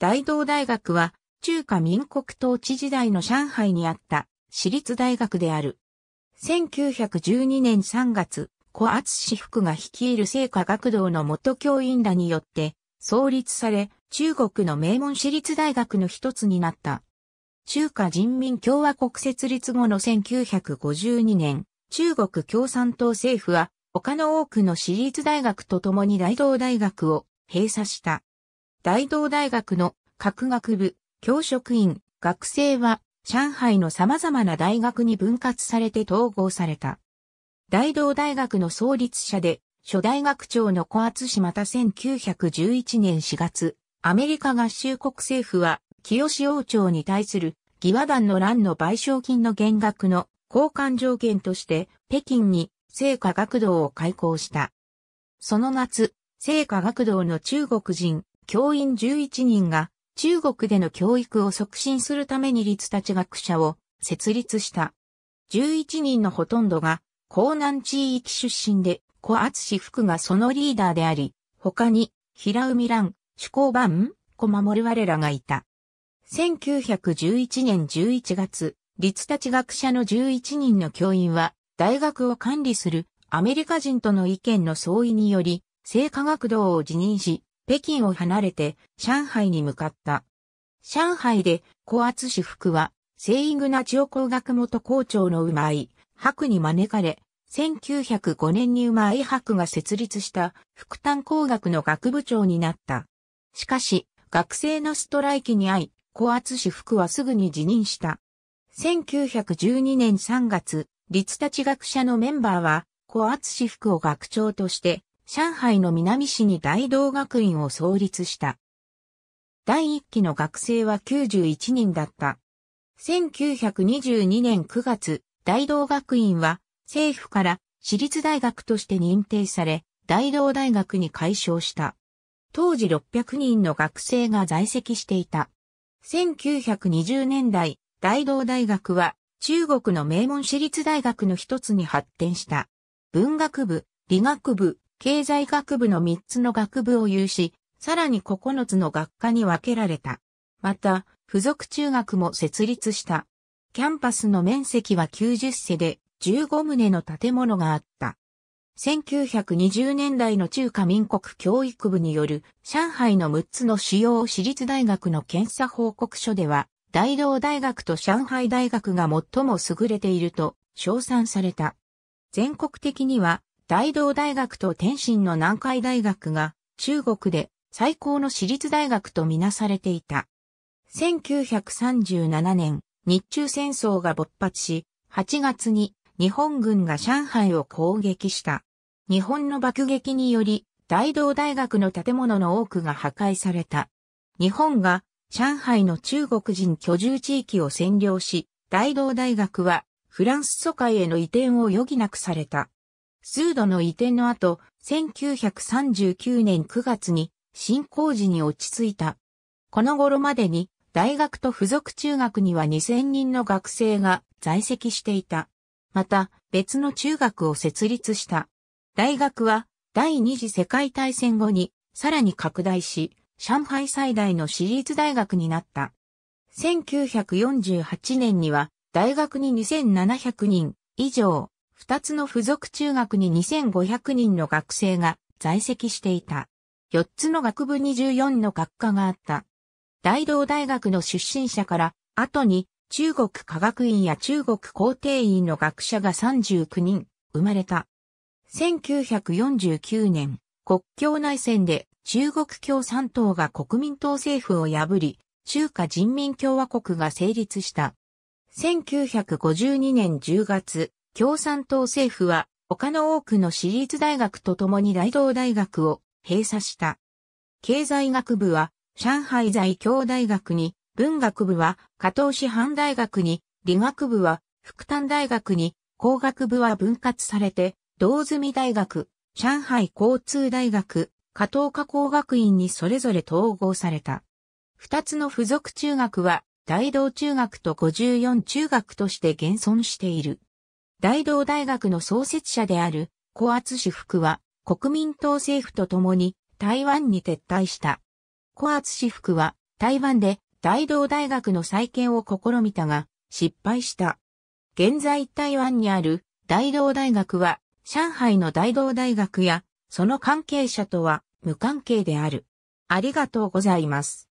大道大学は、中華民国統治時代の上海にあった私立大学である。1912年3月、小厚志福が率いる聖火学堂の元教員らによって創立され、中国の名門私立大学の一つになった。中華人民共和国設立後の1952年、中国共産党政府は他の多くの私立大学と共に大道大学を閉鎖した。大道大学の各学部、教職員、学生は上海の様々な大学に分割されて統合された。大道大学の創立者で、初大学長の小厚氏また1911年4月、アメリカ合衆国政府は、清志王朝に対する義和団の乱の賠償金の減額の交換条件として、北京に聖火学堂を開校した。その夏、聖火学堂の中国人、教員11人が中国での教育を促進するために立立学者を設立した。11人のほとんどが、江南地域出身で、小厚志福がそのリーダーであり、他に、平海蘭、主公版、小守我らがいた。1911年11月、立立学者の11人の教員は、大学を管理するアメリカ人との意見の相違により、生科学堂を辞任し、北京を離れて上海に向かった。上海で高圧私服は、聖イグナチオ工学元校長の馬井い、白に招かれ、1905年に馬井い白が設立した福丹工学の学部長になった。しかし、学生のストライキに遭い、高圧私服はすぐに辞任した。1912年3月、立立学者のメンバーは、高圧私服を学長として上海の南市に大道学院を創立した。第1期の学生は91人だった。1922年9月、大道学院は政府から私立大学として認定され、大道大学に改称した。当時600人の学生が在籍していた。1920年代、大道大学は中国の名門私立大学の一つに発展した。文学部、理学部、経済学部の3つの学部を有し、さらに9つの学科に分けられた。また、付属中学も設立した。キャンパスの面積は90世で15棟の建物があった。1920年代の中華民国教育部による上海の6つの主要私立大学の検査報告書では、大道大学と上海大学が最も優れていると称賛された。全国的には大道大学と天津の南海大学が中国で最高の私立大学とみなされていた。1937年、日中戦争が勃発し、8月に日本軍が上海を攻撃した。日本の爆撃により、大道大学の建物の多くが破壊された。日本が上海の中国人居住地域を占領し、大道大学はフランス疎開への移転を余儀なくされた。数度の移転の後、1939年9月に新工事に落ち着いた。この頃までに大学と付属中学には2000人の学生が在籍していた。また別の中学を設立した。大学は第二次世界大戦後にさらに拡大し、上海最大の私立大学になった。1948年には大学に2700人以上二つの付属中学に2500人の学生が在籍していた。四つの学部24の学科があった。大道大学の出身者から、後に中国科学院や中国皇帝院の学者が39人生まれた。1949年、国境内戦で中国共産党が国民党政府を破り、中華人民共和国が成立した。1952年10月、共産党政府は他の多くの私立大学と共に大道大学を閉鎖した。経済学部は上海在京大学に、文学部は加藤市藩大学に、理学部は福丹大学に、工学部は分割されて、道住大学、上海交通大学、加藤加工学院にそれぞれ統合された。二つの付属中学は、大道中学と54中学として現存している。大同大学の創設者である、小厚志福は、国民党政府と共に台湾に撤退した。小厚志福は、台湾で大同大学の再建を試みたが、失敗した。現在台湾にある大同大学は、上海の大同大学や、その関係者とは無関係である。ありがとうございます。